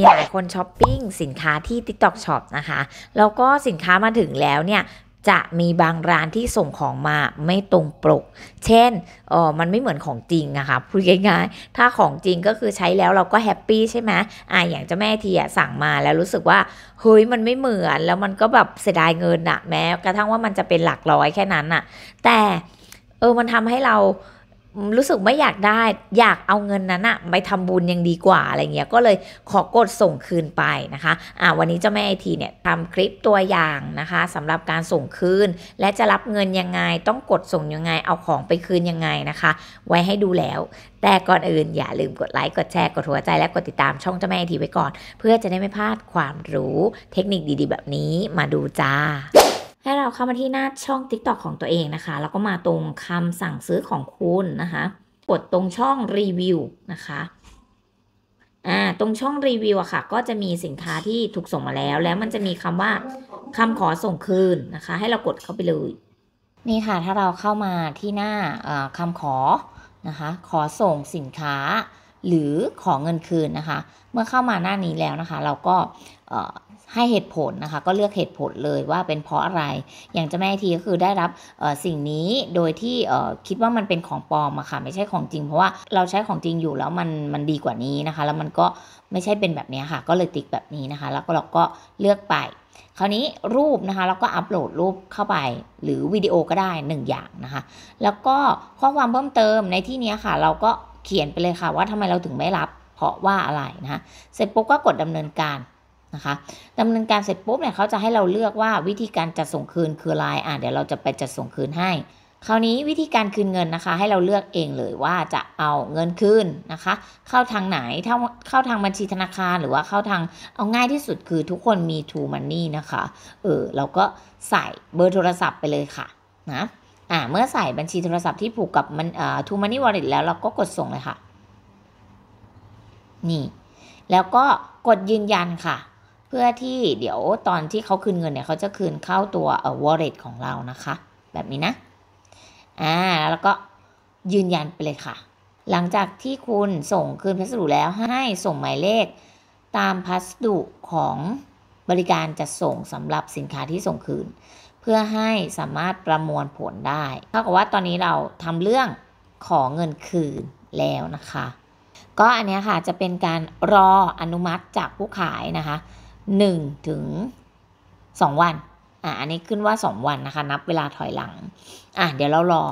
มีหลายคนช้อปปิ้งสินค้าที่ TikTok Shop นะคะ แล้วก็สินค้ามาถึงแล้วเนี่ยจะมีบางร้านที่ส่งของมาไม่ตรงปกเช่นเออมันไม่เหมือนของจริงอะคะ่ะพูดง่ายๆถ้าของจริงก็คือใช้แล้วเราก็แฮปปี้ใช่ไหมอ่าอย่างเจ้าแม่ทีอะสั่งมาแล้วรู้สึกว่า เฮ้ย มันไม่เหมือน แล้วมันก็แบบเสียดายเงินอะแม้ กระทั่งว่ามันจะเป็นหลักร้อยแค่นั้นอะแต่ เออ มันทำให้เรารู้สึกไม่อยากได้ อยากเอาเงินนั้นอะไปทำบุญยังดีกว่าอะไรเงี้ย ก็เลยขอกดส่งคืนไปนะคะ อ่าวันนี้เจ้าแม่ไอทีเนี่ยทำคลิปตัวอย่างนะคะ สำหรับการส่งคืนและจะรับเงินยังไง ต้องกดส่งยังไงเอาของไปคืนยังไงนะคะ ไว้ให้ดูแล้ว แต่ก่อนอื่นอย่าลืมกดไลค์กดแชร์กดหัวใจและกดติดตามช่องเจ้าแม่ไอทีไว้ก่อน เพื่อจะได้ไม่พลาดความรู้เทคนิคดีๆ แบบนี้มาดูจ้าให้เราเข้ามาที่หน้าช่อง TikTok ของตัวเองนะคะแล้วก็มาตรงคำสั่งซื้อของคุณนะคะกดตรงช่องรีวิวนะคะ อ่าตรงช่องรีวิวอะค่ะก็จะมีสินค้าที่ถูกส่งมาแล้ว แล้วมันจะมีคำว่าคำขอส่งคืนนะคะให้เรากดเข้าไปเลย นี่ค่ะถ้าเราเข้ามาที่หน้าคำขอนะคะ ขอส่งสินค้า หรือขอเงินคืนนะคะเมื่อเข้ามาหน้านี้แล้วนะคะเราก็ให้เหตุผลนะคะก็เลือกเหตุผลเลยว่าเป็นเพราะอะไรอย่างเจ้าแม่ทีก็คือได้รับสิ่งนี้โดยที่คิดว่ามันเป็นของปลอมอะค่ะไม่ใช่ของจริงเพราะว่าเราใช้ของจริงอยู่แล้วมันมันดีกว่านี้นะคะแล้วมันก็ไม่ใช่เป็นแบบนี้ค่ะ ก็เลยติ๊กแบบนี้นะคะ แล้วก็เราก็เลือกไป คราวนี้รูปนะคะเราก็อัปโหลดรูปเข้าไป หรือวิดีโอก็ได้ 1 อย่างนะคะ แล้วก็ข้อความเพิ่มเติมในที่นี้ค่ะ เราก็เขียนไปเลยค่ะว่าทำไมเราถึงไม่รับเพราะว่าอะไรนะะเสร็จปุ๊บก็กดดำเนินการนะคะดำเนินการเสร็จปุ๊บเนี่ยเขาจะให้เราเลือกว่าวิธีการจัดส่งคืนคืออะไรอ่ะเดี๋ยวเราจะไปจัดส่งคืนให้ คราวนี้วิธีการคืนเงินนะคะ ให้เราเลือกเองเลยว่าจะเอาเงินคืนนะคะ เข้าทางไหน ถ้าเข้าทางบัญชีธนาคารหรือว่าเข้าทางเอาง่ายที่สุดคือทุกคนมี t ูม e นน n e นะคะ เออ เราก็ใส่เบอร์โทรศัพท์ไปเลยค่ะนะอ่าเมื่อใส่บัญชีโทรศัพท์ที่ผูกกับมันอ่อทูมันนี่วอลเล็ตแล้วเราก็กดส่งเลยค่ะ นี่ แล้วก็กดยืนยันค่ะพื่อที่เดี๋ยวตอนที่เขาคืนเงินเนี่ยเขาจะคืนเข้าตัวเออ่ wallet ของเรานะคะ แบบนี้นะ อ่าแล้วก็ยืนยันไปเลยค่ะ หลังจากที่คุณส่งคืนพัสดุแล้วให้ส่งหมายเลข ตามพัสดุของบริการจะส่งสำหรับสินค้าที่ส่งคืน เพื่อให้สามารถประมวลผลได้เท่ากับว่าตอนนี้เราทำเรื่องขอเงินคืนแล้วนะคะ ก็อันนี้ค่ะจะเป็นการรออนุมัติจากผู้ขายนะคะหนึ่งถึงสองวัน อ่ะ อันนี้ขึ้นว่าสองวันนะคะนับเวลาถอยหลัง อ่ะเดี๋ยวเรารอ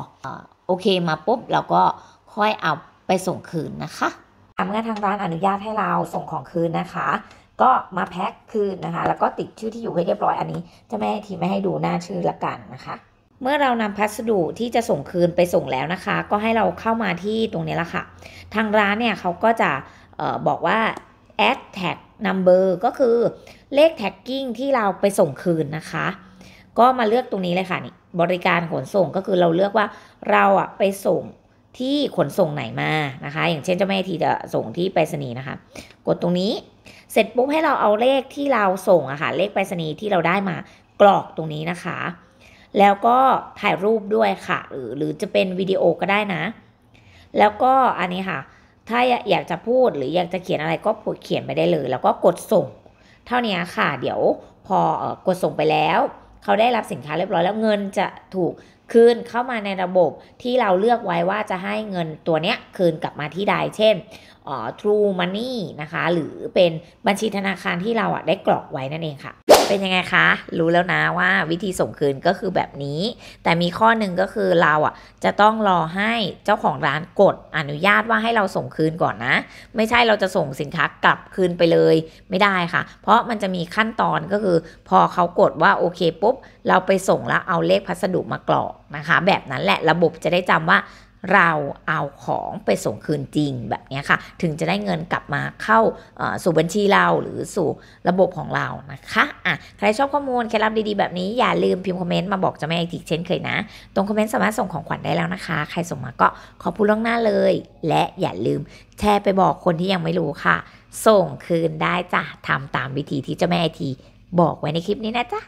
โอเคมาปุ๊บเราก็ค่อยเอาไปส่งคืนนะคะทำงานทางร้านอนุญาตให้เราส่งของคืนนะคะ ก็มาแพ็คคืนนะคะ แล้วก็ติดชื่อที่อยู่ให้เรียบร้อยอันนี้ จะไม่ให้ทีไม่ให้ดูหน้าชื่อละกันนะคะ เมื่อเรานำพัสดุที่จะส่งคืนไปส่งแล้วนะคะ ก็ให้เราเข้ามาที่ตรงนี้ละค่ะ ทางร้านเนี่ยเขาก็จะบอกว่า a d ็ tag number ก็คือเลข tagging ที่เราไปส่งคืนนะคะ ก็มาเลือกตรงนี้เลยค่ะนี่บริการขนส่งก็คือเราเลือกว่าเราอะไปส่งที่ขนส่งไหนมานะคะ อย่างเช่นเจ้าแม่ทีจะส่งที่ไปรษณีย์นะคะ กดตรงนี้เสร็จปุ๊บให้เราเอาเลขที่เราส่งอะค่ะเลขไปรษณีย์ที่เราได้มากรอกตรงนี้นะคะ แล้วก็ถ่ายรูปด้วยค่ะ หรือจะเป็นวิดีโอก็ได้นะ แล้วก็อันนี้ค่ะถ้าอยากจะพูดหรืออยากจะเขียนอะไรก็พูดเขียนไปได้เลยแล้วก็กดส่ง เท่านี้ค่ะเดี๋ยวพอกดส่งไปแล้ว เขาได้รับสินค้าเรียบร้อยแล้วเงินจะถูกคืนเข้ามาในระบบที่เราเลือกไว้ว่าจะให้เงินตัวเนี้ยคืนกลับมาที่ใด เช่น True Money นะคะ หรือเป็นบัญชีธนาคารที่เราอ่ะได้กรอกไว้นั่นเองค่ะเป็นยังไงคะ รู้แล้วนะว่าวิธีส่งคืนก็คือแบบนี้ แต่มีข้อหนึ่งก็คือเราอ่ะจะต้องรอให้เจ้าของร้านกดอนุญาตว่าให้เราส่งคืนก่อนนะ ไม่ใช่เราจะส่งสินค้ากลับคืนไปเลยไม่ได้ค่ะ เพราะมันจะมีขั้นตอนก็คือ พอเขากดว่าโอเคปุ๊บเราไปส่งแล้วเอาเลขพัสดุมากรอกนะคะ แบบนั้นแหละระบบจะได้จำว่าเราเอาของไปส่งคืนจริงแบบนี้ค่ะ ถึงจะได้เงินกลับมาเข้าสู่บัญชีเราหรือสู่ระบบของเรานะคะอ่ะใครชอบข้อมูลเคล็ดลับดีๆแบบนี้อย่าลืมพิมพ์คอมเมนต์มาบอกจะแม่อีกทีเช่นเคยนะตรงคอมเมนต์สามารถส่งของขวัญได้แล้วนะคะ ใครส่งมาก็ขอพูดล่วงหน้าเลยและอย่าลืมแชร์ไปบอกคนที่ยังไม่รู้ค่ะ ส่งคืนได้จ้ะทำตามวิธีที่เจ้าแม่ไอทีบอกไว้ในคลิปนี้นะจ๊ะ